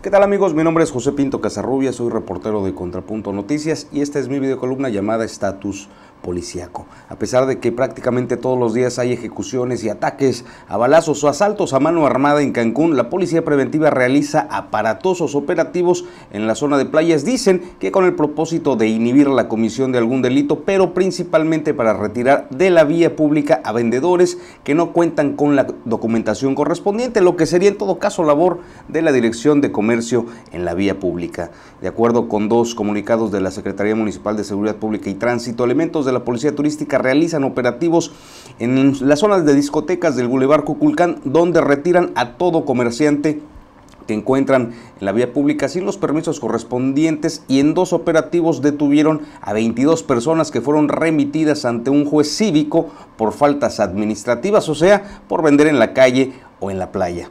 ¿Qué tal amigos? Mi nombre es José Pinto Casarrubia, soy reportero de Contrapunto Noticias y esta es mi videocolumna llamada Status policíaco. A pesar de que prácticamente todos los días hay ejecuciones y ataques a balazos o asaltos a mano armada en Cancún, la policía preventiva realiza aparatosos operativos en la zona de playas. Dicen que con el propósito de inhibir la comisión de algún delito, pero principalmente para retirar de la vía pública a vendedores que no cuentan con la documentación correspondiente, lo que sería en todo caso labor de la Dirección de Comercio en la vía pública. De acuerdo con dos comunicados de la Secretaría Municipal de Seguridad Pública y Tránsito, elementos de la Policía Turística realizan operativos en las zonas de discotecas del Boulevard Cuculcán, donde retiran a todo comerciante que encuentran en la vía pública sin los permisos correspondientes y en dos operativos detuvieron a 22 personas que fueron remitidas ante un juez cívico por faltas administrativas, o sea, por vender en la calle o en la playa.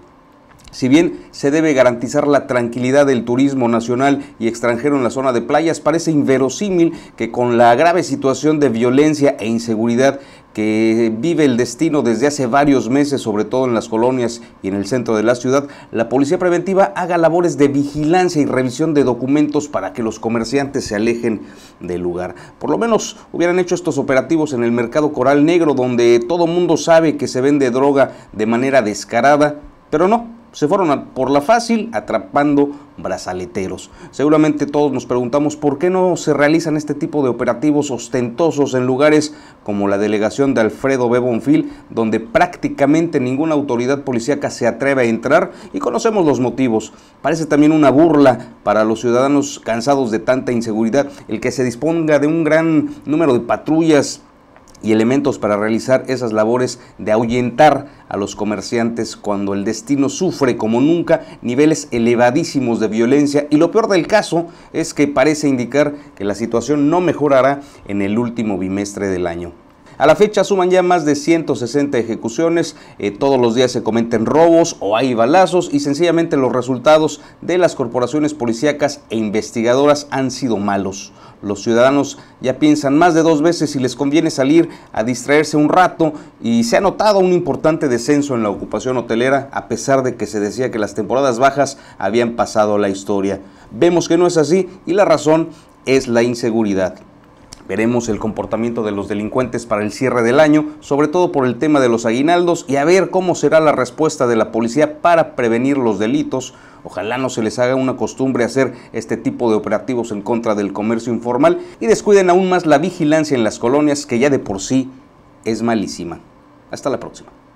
Si bien se debe garantizar la tranquilidad del turismo nacional y extranjero en la zona de playas, parece inverosímil que con la grave situación de violencia e inseguridad que vive el destino desde hace varios meses, sobre todo en las colonias y en el centro de la ciudad, la Policía Preventiva haga labores de vigilancia y revisión de documentos para que los comerciantes se alejen del lugar. Por lo menos hubieran hecho estos operativos en el mercado Coral Negro, donde todo mundo sabe que se vende droga de manera descarada, pero no, se fueron por la fácil atrapando brazaleteros. Seguramente todos nos preguntamos por qué no se realizan este tipo de operativos ostentosos en lugares como la delegación de Alfredo Bebonfil donde prácticamente ninguna autoridad policíaca se atreve a entrar y conocemos los motivos. Parece también una burla para los ciudadanos cansados de tanta inseguridad el que se disponga de un gran número de patrullas y elementos para realizar esas labores de ahuyentar a los comerciantes cuando el destino sufre como nunca niveles elevadísimos de violencia y lo peor del caso es que parece indicar que la situación no mejorará en el último bimestre del año. A la fecha suman ya más de 160 ejecuciones, eh, todos los días se cometen robos o hay balazos y sencillamente los resultados de las corporaciones policíacas e investigadoras han sido malos. Los ciudadanos ya piensan más de dos veces si les conviene salir a distraerse un rato y se ha notado un importante descenso en la ocupación hotelera a pesar de que se decía que las temporadas bajas habían pasado la historia. Vemos que no es así y la razón es la inseguridad. Veremos el comportamiento de los delincuentes para el cierre del año, sobre todo por el tema de los aguinaldos y a ver cómo será la respuesta de la policía para prevenir los delitos. Ojalá no se les haga una costumbre hacer este tipo de operativos en contra del comercio informal y descuiden aún más la vigilancia en las colonias que ya de por sí es malísima. Hasta la próxima.